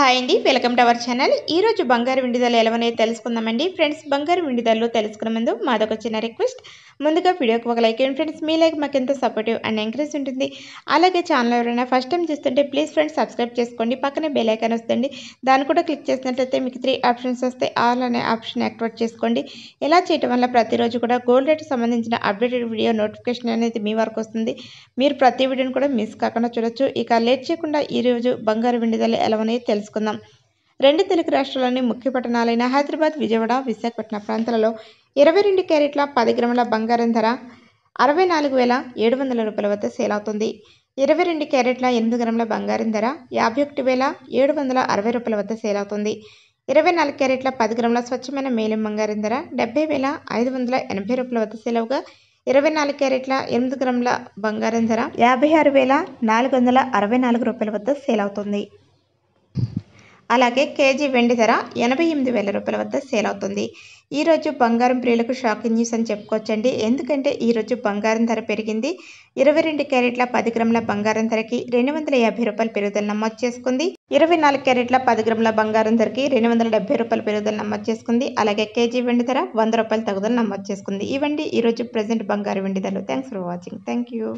hi అండి welcome to our channel ఈరోజు బంగారు విండిదలు ధరలు తెలుసుకుందామండి ఫ్రెండ్స్ బంగారు విండిదలు ధరలు తెలుసుకునే ముందు మాదొక చిన్న రిక్వెస్ట్ ముందుగా వీడియోకి ఒక లైక్ అండ్ ఫ్రెండ్స్ మీ లైక్ మాకు ఎంతో సపోర్టివ్ అండ్ ఎంకరేజ్ ఉంటుంది అలాగే ఛానల్ ఎవరైనా ఫస్ట్ టైం చూస్తుంటే ప్లీజ్ ఫ్రెండ్స్ సబ్స్క్రైబ్ చేసుకోండి పక్కనే బెల్ వస్తుంది దాన్ని కూడా క్లిక్ చేసినట్లయితే మీకు త్రీ ఆప్షన్స్ వస్తే ఆల్ అనే ఆప్షన్ యాక్టివేట్ చేసుకోండి ఇలా చేయడం వల్ల ప్రతిరోజు కూడా గోల్డ్ రేట్ సంబంధించిన అప్డేటెడ్ వీడియో నోటిఫికేషన్ అనేది మీ వరకు వస్తుంది మీరు ప్రతి వీడియోని కూడా మిస్ కాకుండా చూడొచ్చు ఇక లేట్ చేయకుండా ఈరోజు బంగారు విండిదలు ఎలా ఉన్నాయో తెలుసు తెలుసుకుందాం రెండు తెలుగు రాష్ట్రాల్లోని ముఖ్య పట్టణాలైన హైదరాబాద్ విజయవాడ విశాఖపట్నం ప్రాంతాలలో ఇరవై రెండు క్యారెట్ల పది గ్రాముల బంగారం ధర అరవై నాలుగు వేల ఏడు వందల రూపాయల వద్ద సేల్ అవుతుంది ఇరవై రెండు క్యారెట్ల ఎనిమిది గ్రాముల బంగారం ధర యాభై ఒకటి వేల ఏడు వందల అరవై రూపాయల వద్ద సేల్ అవుతుంది ఇరవై నాలుగు క్యారెట్ల పది గ్రాముల స్వచ్ఛమైన మేలిం బంగారం ధర డెబ్బై వేల ఐదు వందల ఎనభై రూపాయల వద్ద సేల్ అవగా ఇరవై నాలుగు క్యారెట్ల ఎనిమిది గ్రాముల బంగారం ధర యాభై ఆరు వేల నాలుగు వందల అరవై నాలుగు రూపాయల వద్ద సేల్ అవుతుంది అలాగే కేజీ వెండి ధర ఎనభై ఎనిమిది వేల రూపాయల వద్ద సేల్ అవుతుంది ఈరోజు బంగారం ప్రియులకు షాకింగ్ న్యూస్ అని చెప్పుకోవచ్చండి ఎందుకంటే ఈరోజు బంగారం ధర పెరిగింది ఇరవై రెండు క్యారెట్ల పది గ్రాముల బంగారం ధరకి రెండు వందల యాభై రూపాయల పెరుగుదల నమోదు చేసుకుంది ఇరవై నాలుగు క్యారెట్ల పది గ్రాముల బంగారం ధరకి రెండు వందల డెబ్బై రూపాయల పెరుగుదల నమోదు చేసుకుంది అలాగే కేజీ వెండి ధర వంద రూపాయల తగ్గుదల నమోదు చేసుకుంది ఇవండి ఈరోజు ప్రజెంట్ బంగారం వెండి ధరలు thanks for watching thank you